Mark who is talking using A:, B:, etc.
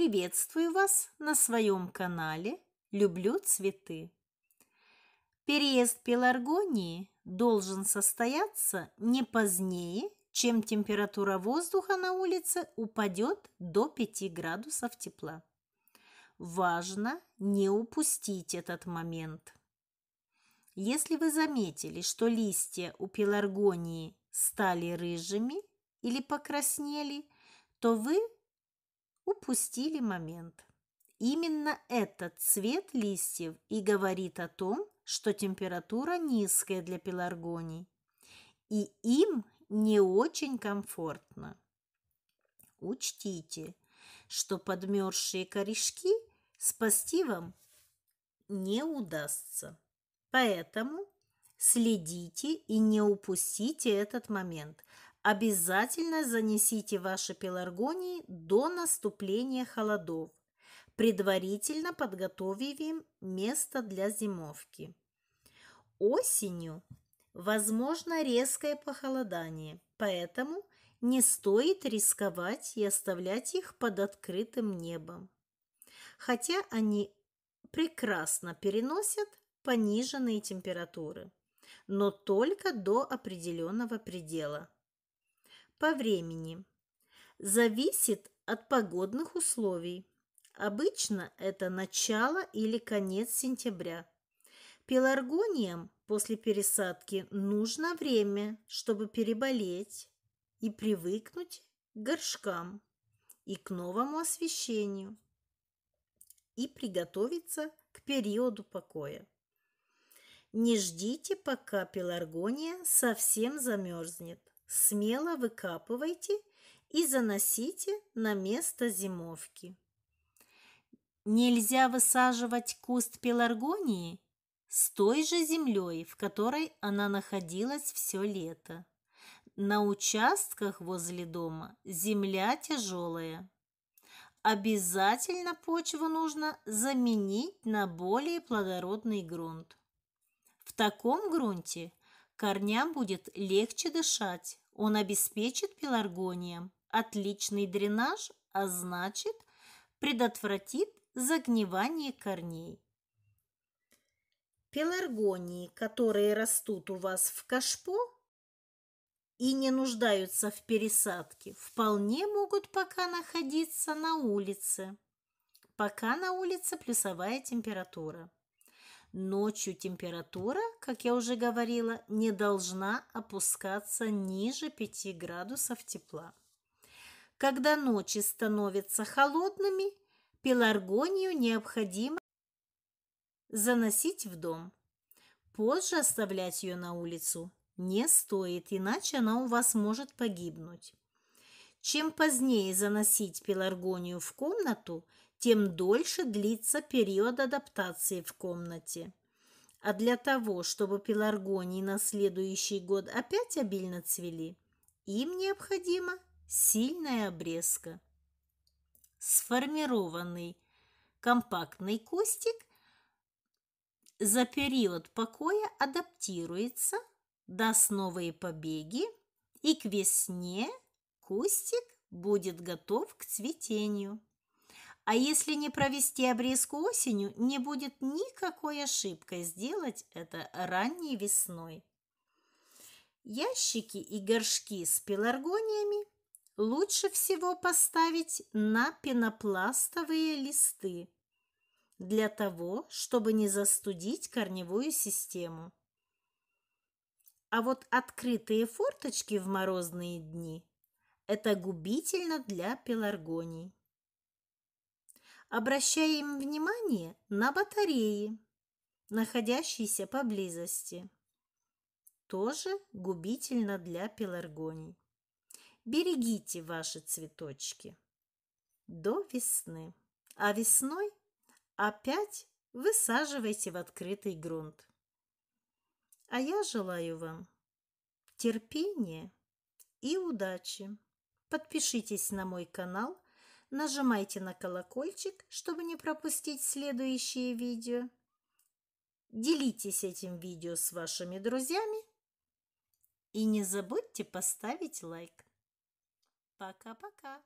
A: Приветствую вас на своем канале «Люблю цветы». Переезд пеларгонии должен состояться не позднее, чем температура воздуха на улице упадет до 5 градусов тепла. Важно не упустить этот момент. Если вы заметили, что листья у пеларгонии стали рыжими или покраснели, то вы упустили момент. Именно этот цвет листьев и говорит о том, что температура низкая для пеларгоний, и им не очень комфортно. Учтите, что подмерзшие корешки спасти вам не удастся. Поэтому следите и не упустите этот момент – Обязательно занесите ваши пеларгонии до наступления холодов, предварительно подготовив им место для зимовки. Осенью возможно резкое похолодание, поэтому не стоит рисковать и оставлять их под открытым небом. Хотя они прекрасно переносят пониженные температуры, но только до определенного предела – по времени. Зависит от погодных условий. Обычно это начало или конец сентября. Пеларгониям после пересадки нужно время, чтобы переболеть и привыкнуть к горшкам и к новому освещению и приготовиться к периоду покоя. Не ждите, пока пеларгония совсем замерзнет смело выкапывайте и заносите на место зимовки. Нельзя высаживать куст пеларгонии с той же землей, в которой она находилась все лето. На участках возле дома земля тяжелая. Обязательно почву нужно заменить на более плодородный грунт. В таком грунте корням будет легче дышать, он обеспечит пеларгониям отличный дренаж, а значит, предотвратит загнивание корней. Пеларгонии, которые растут у вас в кашпо и не нуждаются в пересадке, вполне могут пока находиться на улице. Пока на улице плюсовая температура. Ночью температура, как я уже говорила, не должна опускаться ниже 5 градусов тепла. Когда ночи становятся холодными, пеларгонию необходимо заносить в дом. Позже оставлять ее на улицу не стоит, иначе она у вас может погибнуть. Чем позднее заносить пеларгонию в комнату, тем дольше длится период адаптации в комнате. А для того, чтобы пеларгонии на следующий год опять обильно цвели, им необходима сильная обрезка. Сформированный компактный кустик за период покоя адаптируется, даст новые побеги, и к весне кустик будет готов к цветению. А если не провести обрезку осенью, не будет никакой ошибкой сделать это ранней весной. Ящики и горшки с пеларгониями лучше всего поставить на пенопластовые листы для того, чтобы не застудить корневую систему. А вот открытые форточки в морозные дни – это губительно для пеларгоний обращаем внимание на батареи, находящиеся поблизости. Тоже губительно для пеларгоний. Берегите ваши цветочки до весны, а весной опять высаживайте в открытый грунт. А я желаю вам терпения и удачи. Подпишитесь на мой канал – нажимайте на колокольчик, чтобы не пропустить следующие видео. Делитесь этим видео с вашими друзьями и не забудьте поставить лайк. Пока-пока!